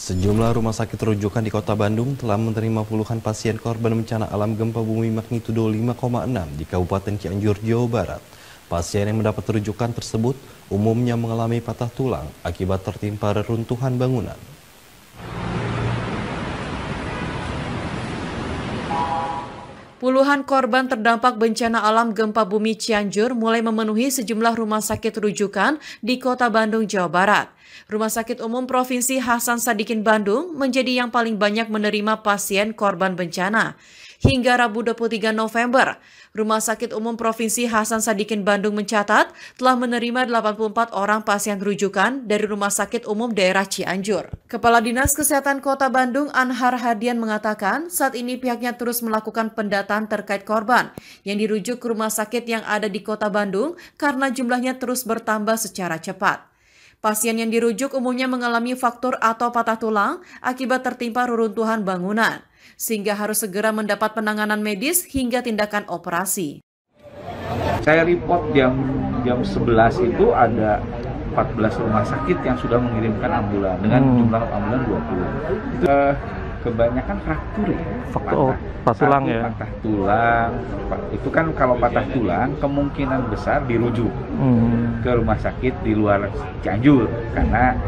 Sejumlah rumah sakit rujukan di kota Bandung telah menerima puluhan pasien korban bencana alam gempa bumi magnitudo 5,6 di Kabupaten Cianjur, Jawa Barat. Pasien yang mendapat rujukan tersebut umumnya mengalami patah tulang akibat tertimpa reruntuhan bangunan. Puluhan korban terdampak bencana alam gempa bumi Cianjur mulai memenuhi sejumlah rumah sakit rujukan di kota Bandung, Jawa Barat. Rumah Sakit Umum Provinsi Hasan Sadikin Bandung menjadi yang paling banyak menerima pasien korban bencana. Hingga Rabu 23 November, Rumah Sakit Umum Provinsi Hasan Sadikin Bandung mencatat telah menerima 84 orang pasien rujukan dari Rumah Sakit Umum Daerah Cianjur. Kepala Dinas Kesehatan Kota Bandung Anhar Hadian mengatakan saat ini pihaknya terus melakukan pendataan terkait korban yang dirujuk ke rumah sakit yang ada di Kota Bandung karena jumlahnya terus bertambah secara cepat. Pasien yang dirujuk umumnya mengalami faktor atau patah tulang akibat tertimpa reruntuhan bangunan, sehingga harus segera mendapat penanganan medis hingga tindakan operasi. Saya report jam jam 11 itu ada 14 rumah sakit yang sudah mengirimkan ambulan dengan hmm. jumlah ambulan 20. Itu uh, kebanyakan fraktur ya. Faktu, oh, patah, patah tulang ya. Patah tulang. Itu kan kalau iya, patah iya. tulang kemungkinan besar dirujuk hmm. ke rumah sakit di luar Cianjur karena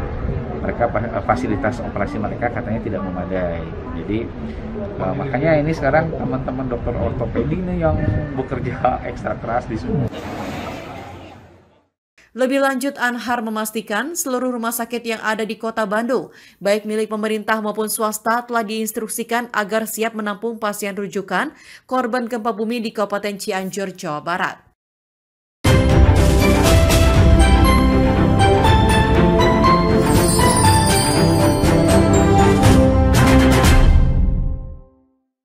mereka eh, fasilitas operasi mereka katanya tidak memadai. Jadi uh, makanya ini sekarang teman-teman dokter ortopedi nih yang bekerja ekstra keras di sini. Lebih lanjut, Anhar memastikan seluruh rumah sakit yang ada di kota Bandung, baik milik pemerintah maupun swasta, telah diinstruksikan agar siap menampung pasien rujukan korban gempa bumi di Kabupaten Cianjur, Jawa Barat.